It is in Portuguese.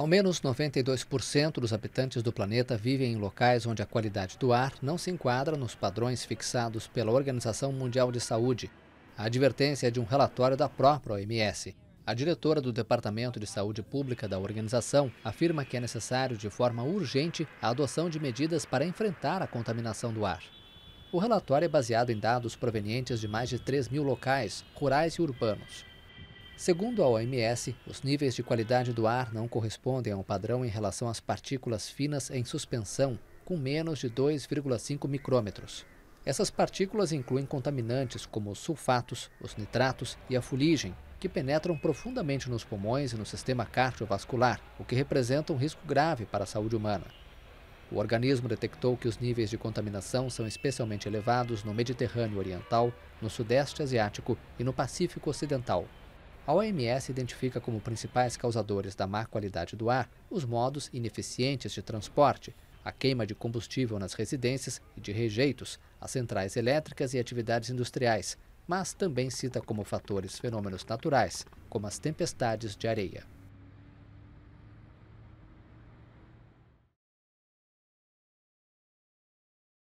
Ao menos 92% dos habitantes do planeta vivem em locais onde a qualidade do ar não se enquadra nos padrões fixados pela Organização Mundial de Saúde. A advertência é de um relatório da própria OMS. A diretora do Departamento de Saúde Pública da organização afirma que é necessário, de forma urgente, a adoção de medidas para enfrentar a contaminação do ar. O relatório é baseado em dados provenientes de mais de 3 mil locais, rurais e urbanos. Segundo a OMS, os níveis de qualidade do ar não correspondem a um padrão em relação às partículas finas em suspensão, com menos de 2,5 micrômetros. Essas partículas incluem contaminantes como os sulfatos, os nitratos e a fuligem, que penetram profundamente nos pulmões e no sistema cardiovascular, o que representa um risco grave para a saúde humana. O organismo detectou que os níveis de contaminação são especialmente elevados no Mediterrâneo Oriental, no Sudeste Asiático e no Pacífico Ocidental. A OMS identifica como principais causadores da má qualidade do ar os modos ineficientes de transporte, a queima de combustível nas residências e de rejeitos, as centrais elétricas e atividades industriais, mas também cita como fatores fenômenos naturais, como as tempestades de areia.